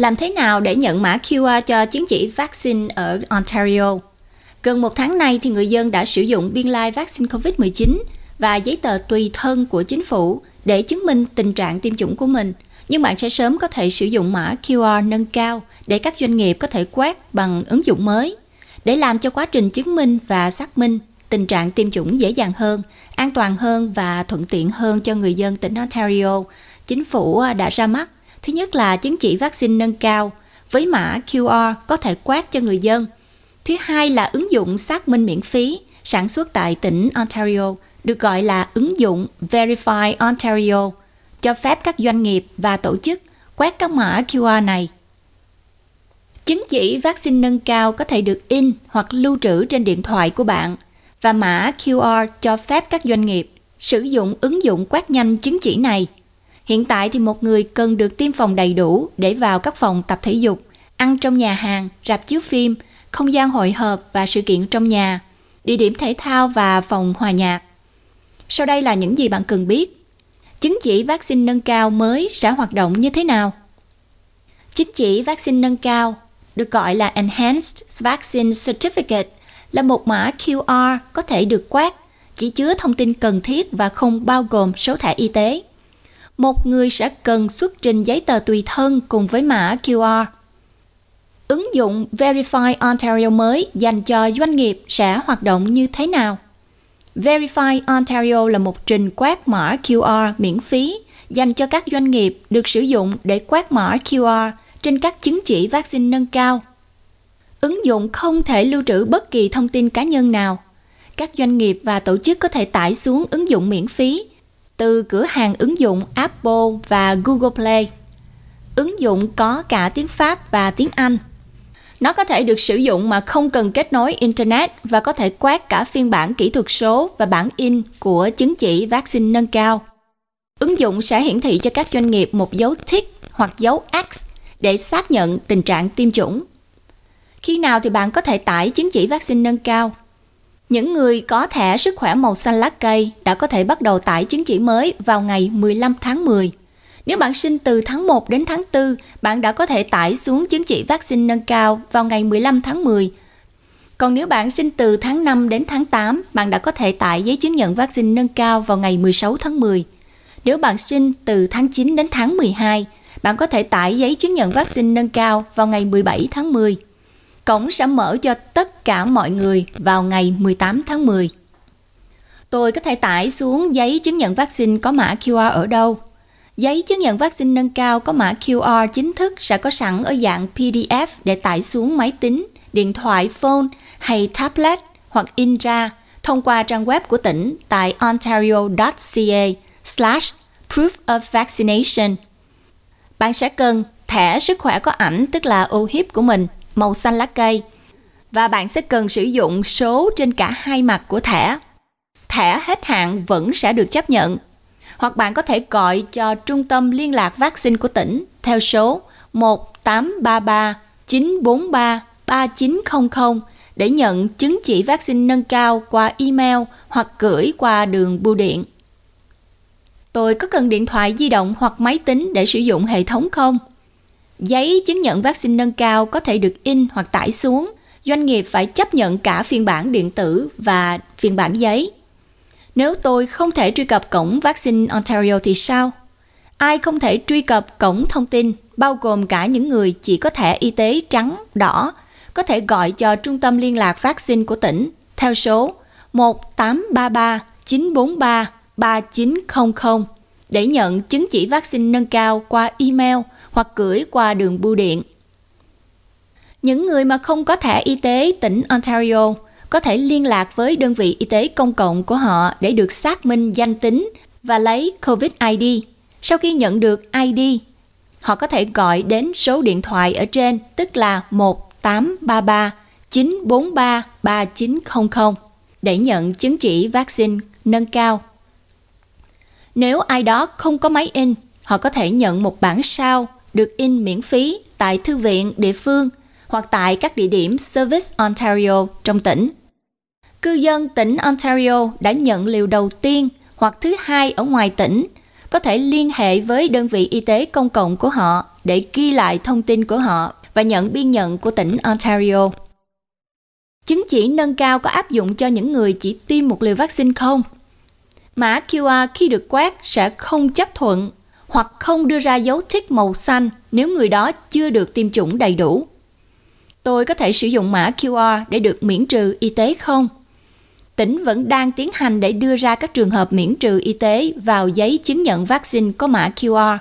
Làm thế nào để nhận mã QR cho chứng chỉ vaccine ở Ontario? Gần một tháng nay thì người dân đã sử dụng biên lai vaccine COVID-19 và giấy tờ tùy thân của chính phủ để chứng minh tình trạng tiêm chủng của mình. Nhưng bạn sẽ sớm có thể sử dụng mã QR nâng cao để các doanh nghiệp có thể quét bằng ứng dụng mới. Để làm cho quá trình chứng minh và xác minh tình trạng tiêm chủng dễ dàng hơn, an toàn hơn và thuận tiện hơn cho người dân tỉnh Ontario, chính phủ à, đã ra mắt Thứ nhất là chứng chỉ vaccine nâng cao với mã QR có thể quét cho người dân. Thứ hai là ứng dụng xác minh miễn phí sản xuất tại tỉnh Ontario được gọi là ứng dụng Verify Ontario cho phép các doanh nghiệp và tổ chức quét các mã QR này. Chứng chỉ vaccine nâng cao có thể được in hoặc lưu trữ trên điện thoại của bạn và mã QR cho phép các doanh nghiệp sử dụng ứng dụng quét nhanh chứng chỉ này Hiện tại thì một người cần được tiêm phòng đầy đủ để vào các phòng tập thể dục, ăn trong nhà hàng, rạp chiếu phim, không gian hội họp và sự kiện trong nhà, địa điểm thể thao và phòng hòa nhạc. Sau đây là những gì bạn cần biết. Chứng chỉ vaccine nâng cao mới sẽ hoạt động như thế nào? Chứng chỉ vaccine nâng cao được gọi là Enhanced Vaccine Certificate là một mã QR có thể được quét, chỉ chứa thông tin cần thiết và không bao gồm số thẻ y tế một người sẽ cần xuất trình giấy tờ tùy thân cùng với mã QR. Ứng dụng Verify Ontario mới dành cho doanh nghiệp sẽ hoạt động như thế nào? Verify Ontario là một trình quét mã QR miễn phí dành cho các doanh nghiệp được sử dụng để quét mã QR trên các chứng chỉ vaccine nâng cao. Ứng dụng không thể lưu trữ bất kỳ thông tin cá nhân nào. Các doanh nghiệp và tổ chức có thể tải xuống ứng dụng miễn phí từ cửa hàng ứng dụng Apple và Google Play. Ứng dụng có cả tiếng Pháp và tiếng Anh. Nó có thể được sử dụng mà không cần kết nối Internet và có thể quét cả phiên bản kỹ thuật số và bản in của chứng chỉ vaccine nâng cao. Ứng dụng sẽ hiển thị cho các doanh nghiệp một dấu tick hoặc dấu X để xác nhận tình trạng tiêm chủng. Khi nào thì bạn có thể tải chứng chỉ vaccine nâng cao? Những người có thẻ sức khỏe màu xanh lá cây đã có thể bắt đầu tải chứng chỉ mới vào ngày 15 tháng 10. Nếu bạn sinh từ tháng 1 đến tháng 4, bạn đã có thể tải xuống chứng chỉ vaccine nâng cao vào ngày 15 tháng 10. Còn nếu bạn sinh từ tháng 5 đến tháng 8, bạn đã có thể tải giấy chứng nhận vaccine nâng cao vào ngày 16 tháng 10. Nếu bạn sinh từ tháng 9 đến tháng 12, bạn có thể tải giấy chứng nhận vaccine nâng cao vào ngày 17 tháng 10. Cổng sẽ mở cho tất cả mọi người vào ngày 18 tháng 10. Tôi có thể tải xuống giấy chứng nhận vaccine có mã QR ở đâu. Giấy chứng nhận vaccine nâng cao có mã QR chính thức sẽ có sẵn ở dạng PDF để tải xuống máy tính, điện thoại phone hay tablet hoặc in ra thông qua trang web của tỉnh tại ontario.ca slash proof of vaccination. Bạn sẽ cần thẻ sức khỏe có ảnh tức là ô hiếp của mình – màu xanh lá cây và bạn sẽ cần sử dụng số trên cả hai mặt của thẻ. Thẻ hết hạn vẫn sẽ được chấp nhận. Hoặc bạn có thể gọi cho Trung tâm Liên lạc Vaccine của tỉnh theo số 1833 943 3900 để nhận chứng chỉ vaccine nâng cao qua email hoặc gửi qua đường bưu điện. Tôi có cần điện thoại di động hoặc máy tính để sử dụng hệ thống không? Giấy chứng nhận vaccine nâng cao có thể được in hoặc tải xuống. Doanh nghiệp phải chấp nhận cả phiên bản điện tử và phiên bản giấy. Nếu tôi không thể truy cập cổng vaccine Ontario thì sao? Ai không thể truy cập cổng thông tin, bao gồm cả những người chỉ có thẻ y tế trắng, đỏ, có thể gọi cho Trung tâm Liên lạc Vaccine của tỉnh theo số 1833 943 3900 để nhận chứng chỉ vaccine nâng cao qua email – hoặc gửi qua đường bưu điện. Những người mà không có thẻ y tế tỉnh Ontario có thể liên lạc với đơn vị y tế công cộng của họ để được xác minh danh tính và lấy COVID ID. Sau khi nhận được ID, họ có thể gọi đến số điện thoại ở trên, tức là 1833 943 3900 để nhận chứng chỉ vaccine nâng cao. Nếu ai đó không có máy in, họ có thể nhận một bản sao được in miễn phí tại thư viện địa phương hoặc tại các địa điểm Service Ontario trong tỉnh. Cư dân tỉnh Ontario đã nhận liều đầu tiên hoặc thứ hai ở ngoài tỉnh có thể liên hệ với đơn vị y tế công cộng của họ để ghi lại thông tin của họ và nhận biên nhận của tỉnh Ontario. Chứng chỉ nâng cao có áp dụng cho những người chỉ tiêm một liều vaccine không? Mã QR khi được quét sẽ không chấp thuận hoặc không đưa ra dấu tích màu xanh nếu người đó chưa được tiêm chủng đầy đủ. Tôi có thể sử dụng mã QR để được miễn trừ y tế không? Tỉnh vẫn đang tiến hành để đưa ra các trường hợp miễn trừ y tế vào giấy chứng nhận vaccine có mã QR.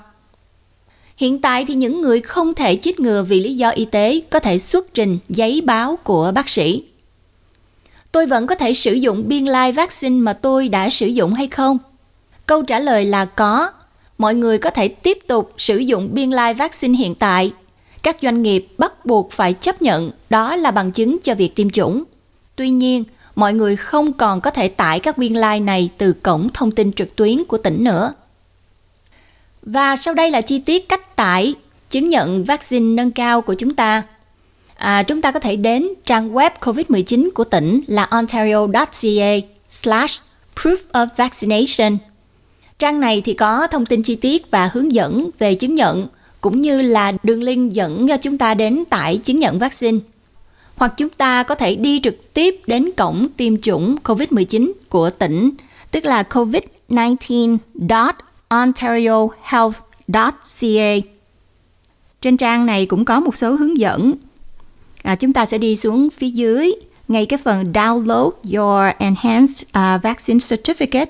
Hiện tại thì những người không thể chích ngừa vì lý do y tế có thể xuất trình giấy báo của bác sĩ. Tôi vẫn có thể sử dụng biên lai vaccine mà tôi đã sử dụng hay không? Câu trả lời là có, mọi người có thể tiếp tục sử dụng biên lai vaccine hiện tại. Các doanh nghiệp bắt buộc phải chấp nhận đó là bằng chứng cho việc tiêm chủng. Tuy nhiên, mọi người không còn có thể tải các biên lai này từ cổng thông tin trực tuyến của tỉnh nữa. Và sau đây là chi tiết cách tải chứng nhận vaccine nâng cao của chúng ta. À, chúng ta có thể đến trang web COVID-19 của tỉnh là ontario.ca slash proof of vaccination – Trang này thì có thông tin chi tiết và hướng dẫn về chứng nhận, cũng như là đường link dẫn cho ờ, chúng ta đến tải chứng nhận vaccine. Hoặc chúng ta có thể đi trực tiếp đến cổng tiêm chủng COVID-19 của tỉnh, tức là covid19.ontariohealth.ca. Trên trang này cũng có một số hướng dẫn. À, chúng ta sẽ đi xuống phía dưới ngay cái phần download your enhanced uh, vaccine certificate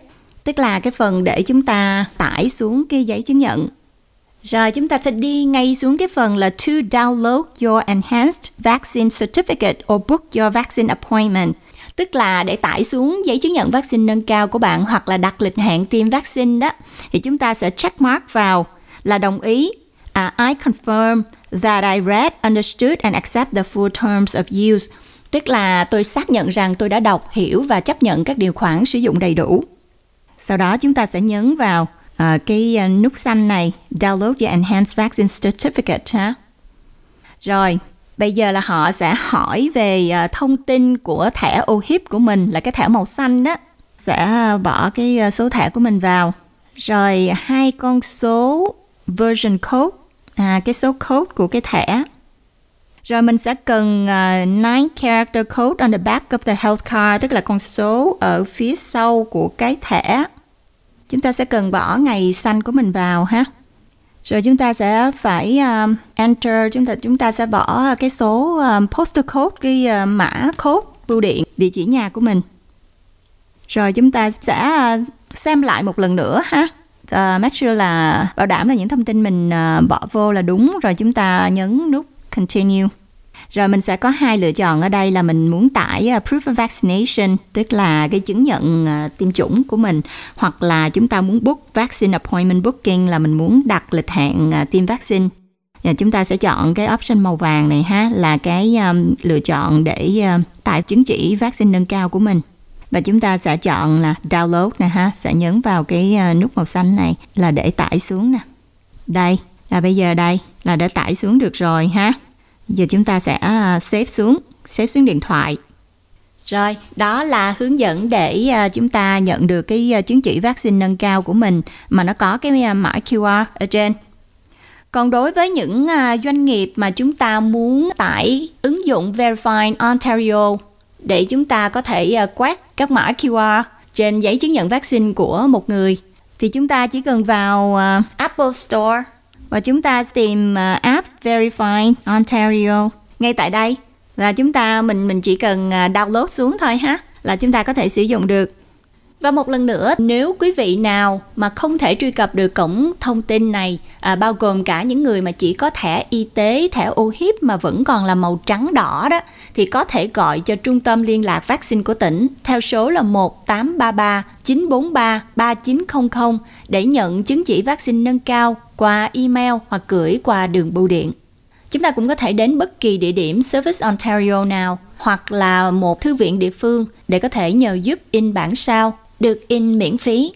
tức là cái phần để chúng ta tải xuống cái giấy chứng nhận. Rồi chúng ta sẽ đi ngay xuống cái phần là to download your enhanced vaccine certificate or book your vaccine appointment. Tức là để tải xuống giấy chứng nhận vaccine nâng cao của bạn hoặc là đặt lịch hẹn tiêm vaccine đó. Thì chúng ta sẽ check mark vào là đồng ý à, I confirm that I read, understood and accept the full terms of use. Tức là tôi xác nhận rằng tôi đã đọc, hiểu và chấp nhận các điều khoản sử dụng đầy đủ. Sau đó chúng ta sẽ nhấn vào à, cái à, nút xanh này Download your Enhanced Vaccine Certificate ha. Rồi, bây giờ là họ sẽ hỏi về à, thông tin của thẻ OHIP của mình là cái thẻ màu xanh đó. Sẽ bỏ cái à, số thẻ của mình vào. Rồi hai con số version code, à, cái số code của cái thẻ rồi mình sẽ cần uh, à, 9 character code on the back of the health card, tức là con số ở phía sau của cái thẻ. Chúng ta sẽ cần bỏ ngày sanh của mình vào ha. Rồi chúng ta sẽ phải um, enter, chúng ta chúng ta sẽ bỏ cái số um, postal code, cái uh, mã code bưu điện, địa chỉ nhà của mình. Rồi chúng ta sẽ uh, xem lại một lần nữa ha uh, make sure là bảo đảm là những thông tin mình uh, bỏ vô là đúng rồi chúng ta nhấn nút continue rồi mình sẽ có hai lựa chọn ở đây là mình muốn tải à, proof of vaccination, tức là cái chứng nhận à, tiêm chủng của mình hoặc là chúng ta muốn book vaccine appointment booking là mình muốn đặt lịch hẹn à, tiêm vaccine và chúng ta sẽ chọn cái option màu vàng này ha là cái um, lựa chọn để um, tải chứng chỉ vaccine nâng cao của mình và chúng ta sẽ chọn là download nè ha sẽ nhấn vào cái uh, nút màu xanh này là để tải xuống nè đây là bây giờ đây là đã tải xuống được rồi ha Giờ chúng ta sẽ xếp à, xuống, xếp xuống điện thoại. Rồi, đó là hướng dẫn để à, chúng ta nhận được cái à, chứng chỉ vaccine nâng cao của mình mà nó có cái mã QR ở trên. Còn đối với những doanh nghiệp mà chúng ta muốn tải ứng dụng Verify Ontario để chúng ta có thể quét các mã QR trên giấy chứng nhận vaccine của một người thì chúng ta chỉ cần vào Apple Store và chúng ta tìm ờ, app Verify Ontario ngay tại đây là chúng ta mình mình chỉ cần ờ, download xuống thôi ha là chúng ta có thể sử dụng được và một lần nữa, nếu quý vị nào mà không thể truy cập được cổng thông tin này, à, bao gồm cả những người mà chỉ có thẻ y tế, thẻ ô hiếp mà vẫn còn là màu trắng đỏ đó, thì có thể gọi cho Trung tâm Liên lạc Vaccine của tỉnh theo số là 1833 943 3900 để nhận chứng chỉ vaccine nâng cao qua email hoặc gửi qua đường bưu điện. Chúng ta cũng có thể đến bất kỳ địa điểm Service Ontario nào hoặc là một thư viện địa phương để có thể nhờ giúp in bản sao được in miễn phí